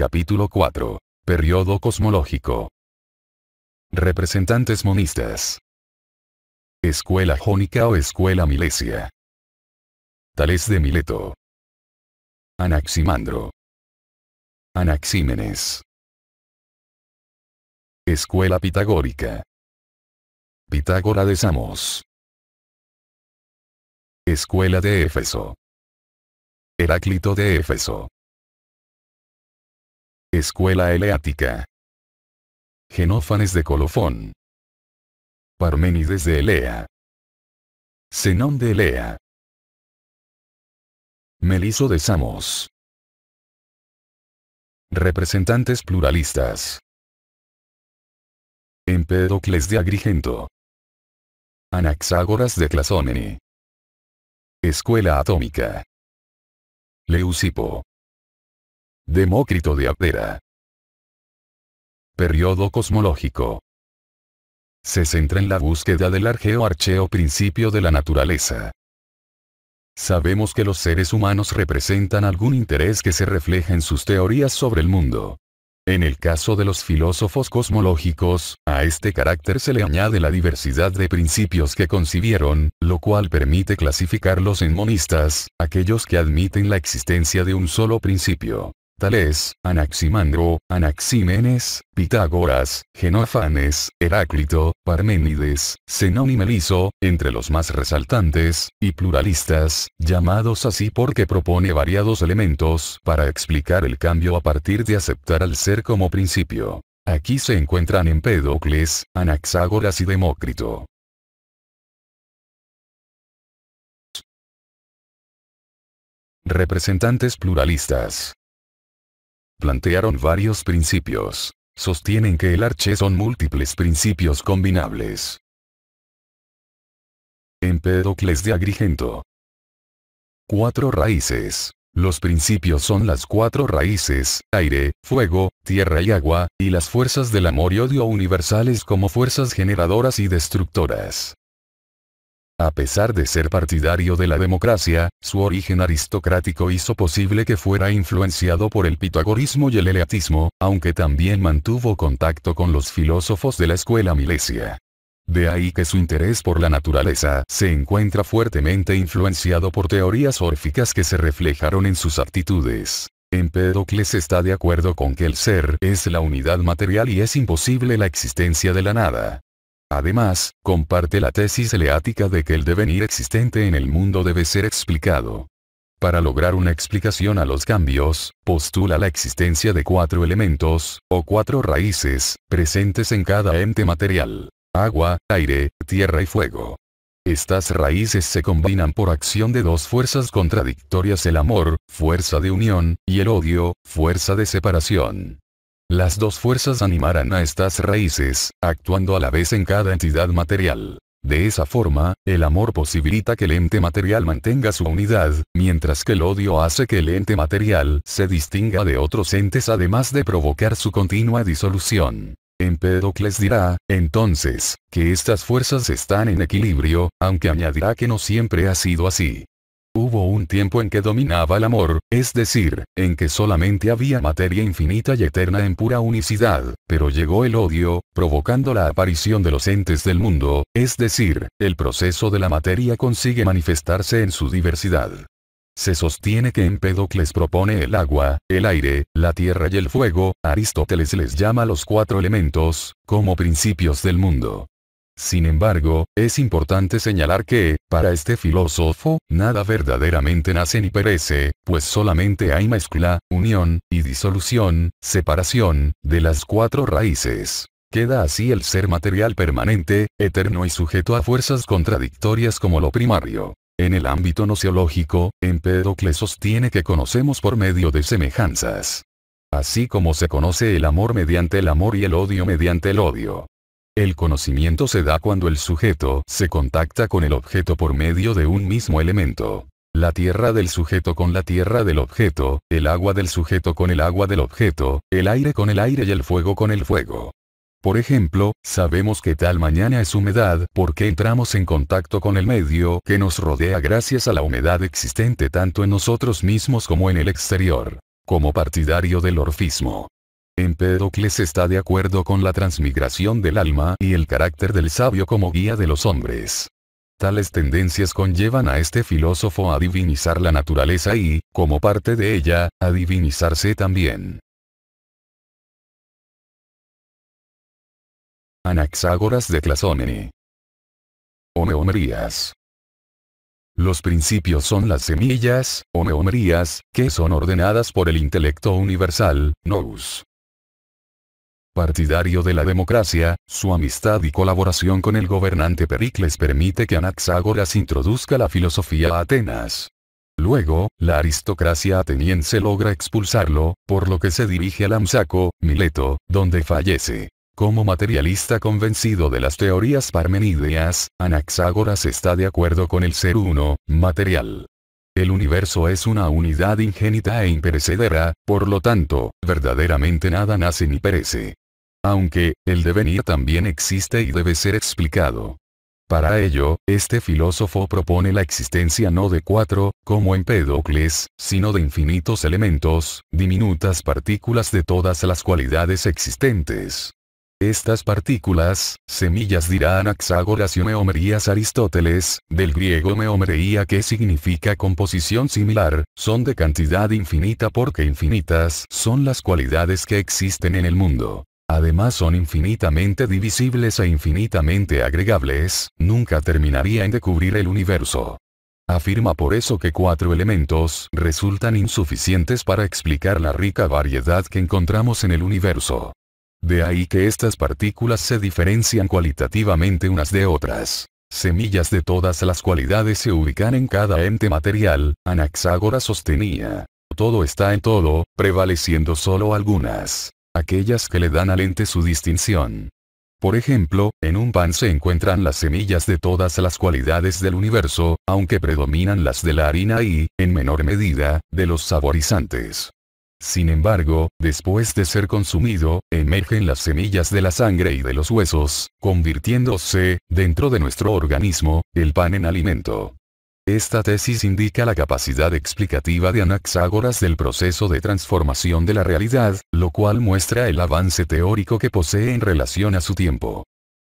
Capítulo 4. Periodo cosmológico. Representantes monistas. Escuela jónica o escuela milesia. Tales de Mileto. Anaximandro. Anaxímenes. Escuela pitagórica. Pitágora de Samos. Escuela de Éfeso. Heráclito de Éfeso. Escuela Eleática. Genófanes de Colofón. Parménides de Elea. Zenón de Elea. Meliso de Samos. Representantes pluralistas. Empédocles de Agrigento. Anaxágoras de Clasómeni. Escuela Atómica. Leucipo. Demócrito de Abdera. Periodo cosmológico. Se centra en la búsqueda del argeo-archeo principio de la naturaleza. Sabemos que los seres humanos representan algún interés que se refleja en sus teorías sobre el mundo. En el caso de los filósofos cosmológicos, a este carácter se le añade la diversidad de principios que concibieron, lo cual permite clasificarlos en monistas, aquellos que admiten la existencia de un solo principio tales, Anaximandro, Anaxímenes, Pitágoras, Genofanes, Heráclito, Parménides, Xenón y Meliso, entre los más resaltantes, y pluralistas, llamados así porque propone variados elementos para explicar el cambio a partir de aceptar al ser como principio. Aquí se encuentran Empédocles, Anaxágoras y Demócrito. Representantes pluralistas plantearon varios principios. Sostienen que el arche son múltiples principios combinables. Empédocles de Agrigento. Cuatro raíces. Los principios son las cuatro raíces, aire, fuego, tierra y agua, y las fuerzas del amor y odio universales como fuerzas generadoras y destructoras. A pesar de ser partidario de la democracia, su origen aristocrático hizo posible que fuera influenciado por el pitagorismo y el eleatismo, aunque también mantuvo contacto con los filósofos de la escuela milesia. De ahí que su interés por la naturaleza se encuentra fuertemente influenciado por teorías órficas que se reflejaron en sus actitudes. Empédocles está de acuerdo con que el ser es la unidad material y es imposible la existencia de la nada. Además, comparte la tesis eleática de que el devenir existente en el mundo debe ser explicado. Para lograr una explicación a los cambios, postula la existencia de cuatro elementos, o cuatro raíces, presentes en cada ente material. Agua, aire, tierra y fuego. Estas raíces se combinan por acción de dos fuerzas contradictorias el amor, fuerza de unión, y el odio, fuerza de separación. Las dos fuerzas animarán a estas raíces, actuando a la vez en cada entidad material. De esa forma, el amor posibilita que el ente material mantenga su unidad, mientras que el odio hace que el ente material se distinga de otros entes además de provocar su continua disolución. Empédocles dirá, entonces, que estas fuerzas están en equilibrio, aunque añadirá que no siempre ha sido así. Hubo un tiempo en que dominaba el amor, es decir, en que solamente había materia infinita y eterna en pura unicidad, pero llegó el odio, provocando la aparición de los entes del mundo, es decir, el proceso de la materia consigue manifestarse en su diversidad. Se sostiene que Empédocles propone el agua, el aire, la tierra y el fuego, Aristóteles les llama los cuatro elementos, como principios del mundo. Sin embargo, es importante señalar que, para este filósofo, nada verdaderamente nace ni perece, pues solamente hay mezcla, unión, y disolución, separación, de las cuatro raíces. Queda así el ser material permanente, eterno y sujeto a fuerzas contradictorias como lo primario. En el ámbito nociológico, Empédocles sostiene que conocemos por medio de semejanzas. Así como se conoce el amor mediante el amor y el odio mediante el odio. El conocimiento se da cuando el sujeto se contacta con el objeto por medio de un mismo elemento. La tierra del sujeto con la tierra del objeto, el agua del sujeto con el agua del objeto, el aire con el aire y el fuego con el fuego. Por ejemplo, sabemos que tal mañana es humedad porque entramos en contacto con el medio que nos rodea gracias a la humedad existente tanto en nosotros mismos como en el exterior. Como partidario del orfismo, Empédocles está de acuerdo con la transmigración del alma y el carácter del sabio como guía de los hombres. Tales tendencias conllevan a este filósofo a divinizar la naturaleza y, como parte de ella, a divinizarse también. Anaxágoras de Clasómene. Homeomerías. Los principios son las semillas, homeomerías, que son ordenadas por el intelecto universal, nous. Partidario de la democracia, su amistad y colaboración con el gobernante Pericles permite que Anaxágoras introduzca la filosofía a Atenas. Luego, la aristocracia ateniense logra expulsarlo, por lo que se dirige a Lamsaco, Mileto, donde fallece. Como materialista convencido de las teorías Parmenideas, Anaxágoras está de acuerdo con el ser uno, material. El universo es una unidad ingénita e imperecedera, por lo tanto, verdaderamente nada nace ni perece. Aunque, el devenir también existe y debe ser explicado. Para ello, este filósofo propone la existencia no de cuatro, como Empédocles, sino de infinitos elementos, diminutas partículas de todas las cualidades existentes. Estas partículas, semillas dirá Anaxágoras y Meomerías Aristóteles, del griego meomereía que significa composición similar, son de cantidad infinita porque infinitas son las cualidades que existen en el mundo. Además son infinitamente divisibles e infinitamente agregables, nunca terminaría en descubrir el universo. Afirma por eso que cuatro elementos resultan insuficientes para explicar la rica variedad que encontramos en el universo. De ahí que estas partículas se diferencian cualitativamente unas de otras. Semillas de todas las cualidades se ubican en cada ente material, Anaxágora sostenía. Todo está en todo, prevaleciendo solo algunas aquellas que le dan al ente su distinción. Por ejemplo, en un pan se encuentran las semillas de todas las cualidades del universo, aunque predominan las de la harina y, en menor medida, de los saborizantes. Sin embargo, después de ser consumido, emergen las semillas de la sangre y de los huesos, convirtiéndose, dentro de nuestro organismo, el pan en alimento. Esta tesis indica la capacidad explicativa de Anaxágoras del proceso de transformación de la realidad, lo cual muestra el avance teórico que posee en relación a su tiempo.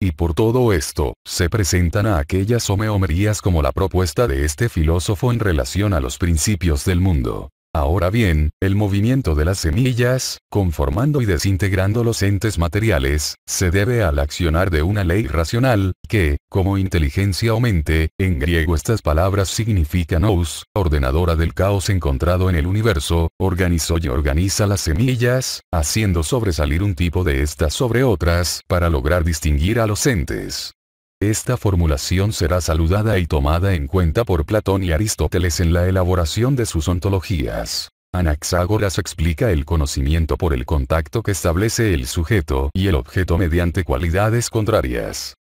Y por todo esto, se presentan a aquellas homeomerías como la propuesta de este filósofo en relación a los principios del mundo. Ahora bien, el movimiento de las semillas, conformando y desintegrando los entes materiales, se debe al accionar de una ley racional, que, como inteligencia o mente, en griego estas palabras significan nous, ordenadora del caos encontrado en el universo, organizó y organiza las semillas, haciendo sobresalir un tipo de estas sobre otras para lograr distinguir a los entes. Esta formulación será saludada y tomada en cuenta por Platón y Aristóteles en la elaboración de sus ontologías. Anaxágoras explica el conocimiento por el contacto que establece el sujeto y el objeto mediante cualidades contrarias.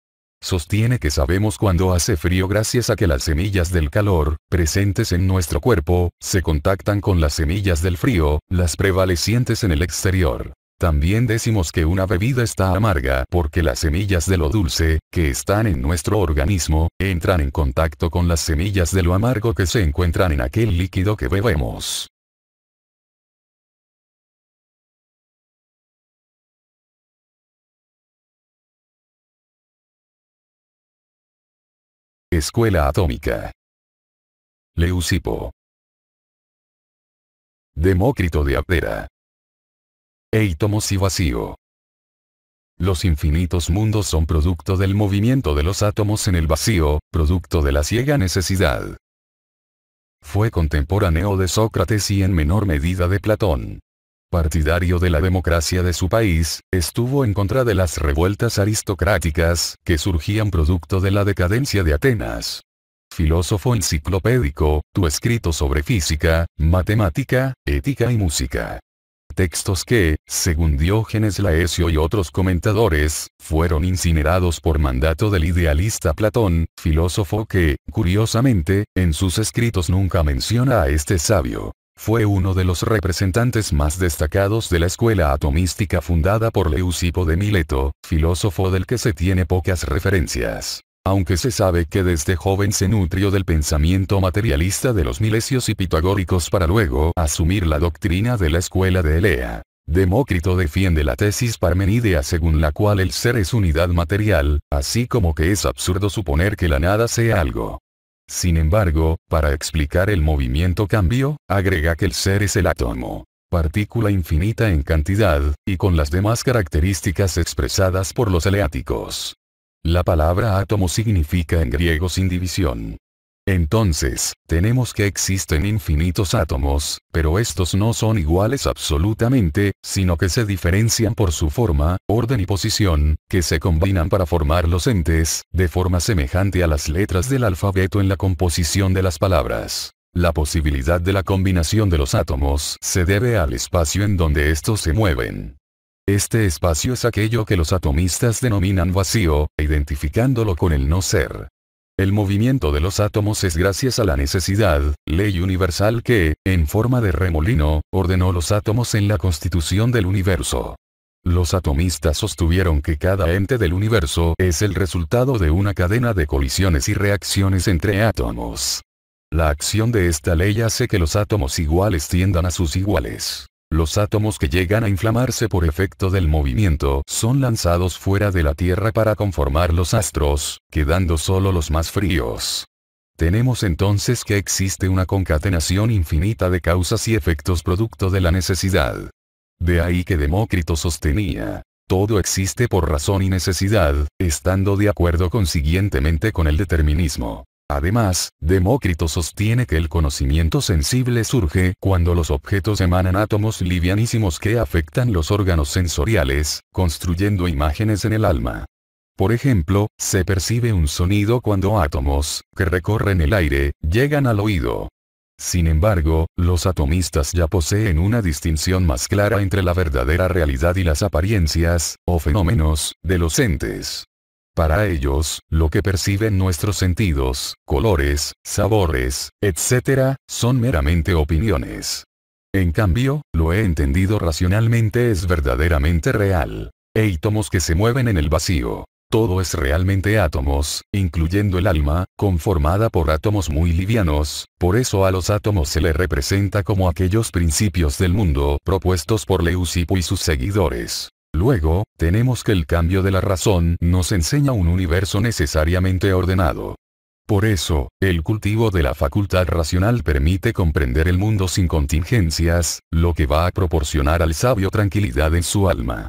Sostiene que sabemos cuando hace frío gracias a que las semillas del calor, presentes en nuestro cuerpo, se contactan con las semillas del frío, las prevalecientes en el exterior. También decimos que una bebida está amarga porque las semillas de lo dulce, que están en nuestro organismo, entran en contacto con las semillas de lo amargo que se encuentran en aquel líquido que bebemos. Escuela Atómica. Leucipo. Demócrito de Abdera eitomos y vacío. Los infinitos mundos son producto del movimiento de los átomos en el vacío, producto de la ciega necesidad. Fue contemporáneo de Sócrates y en menor medida de Platón. Partidario de la democracia de su país, estuvo en contra de las revueltas aristocráticas que surgían producto de la decadencia de Atenas. Filósofo enciclopédico, tu escrito sobre física, matemática, ética y música textos que, según Diógenes Laesio y otros comentadores, fueron incinerados por mandato del idealista Platón, filósofo que, curiosamente, en sus escritos nunca menciona a este sabio. Fue uno de los representantes más destacados de la escuela atomística fundada por Leucipo de Mileto, filósofo del que se tiene pocas referencias aunque se sabe que desde joven se nutrió del pensamiento materialista de los milesios y pitagóricos para luego asumir la doctrina de la escuela de Elea. Demócrito defiende la tesis parmenidea según la cual el ser es unidad material, así como que es absurdo suponer que la nada sea algo. Sin embargo, para explicar el movimiento cambio, agrega que el ser es el átomo, partícula infinita en cantidad, y con las demás características expresadas por los eleáticos. La palabra átomo significa en griego sin división. Entonces, tenemos que existen infinitos átomos, pero estos no son iguales absolutamente, sino que se diferencian por su forma, orden y posición, que se combinan para formar los entes, de forma semejante a las letras del alfabeto en la composición de las palabras. La posibilidad de la combinación de los átomos se debe al espacio en donde estos se mueven. Este espacio es aquello que los atomistas denominan vacío, identificándolo con el no ser. El movimiento de los átomos es gracias a la necesidad, ley universal que, en forma de remolino, ordenó los átomos en la constitución del universo. Los atomistas sostuvieron que cada ente del universo es el resultado de una cadena de colisiones y reacciones entre átomos. La acción de esta ley hace que los átomos iguales tiendan a sus iguales. Los átomos que llegan a inflamarse por efecto del movimiento son lanzados fuera de la Tierra para conformar los astros, quedando solo los más fríos. Tenemos entonces que existe una concatenación infinita de causas y efectos producto de la necesidad. De ahí que Demócrito sostenía, todo existe por razón y necesidad, estando de acuerdo consiguientemente con el determinismo. Además, Demócrito sostiene que el conocimiento sensible surge cuando los objetos emanan átomos livianísimos que afectan los órganos sensoriales, construyendo imágenes en el alma. Por ejemplo, se percibe un sonido cuando átomos, que recorren el aire, llegan al oído. Sin embargo, los atomistas ya poseen una distinción más clara entre la verdadera realidad y las apariencias, o fenómenos, de los entes. Para ellos, lo que perciben nuestros sentidos, colores, sabores, etc., son meramente opiniones. En cambio, lo he entendido racionalmente es verdaderamente real. Átomos que se mueven en el vacío. Todo es realmente átomos, incluyendo el alma, conformada por átomos muy livianos, por eso a los átomos se le representa como aquellos principios del mundo propuestos por Leucipo y sus seguidores. Luego, tenemos que el cambio de la razón nos enseña un universo necesariamente ordenado. Por eso, el cultivo de la facultad racional permite comprender el mundo sin contingencias, lo que va a proporcionar al sabio tranquilidad en su alma.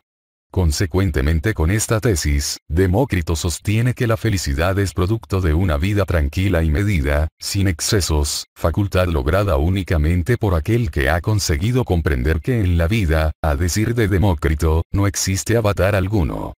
Consecuentemente con esta tesis, Demócrito sostiene que la felicidad es producto de una vida tranquila y medida, sin excesos, facultad lograda únicamente por aquel que ha conseguido comprender que en la vida, a decir de Demócrito, no existe avatar alguno.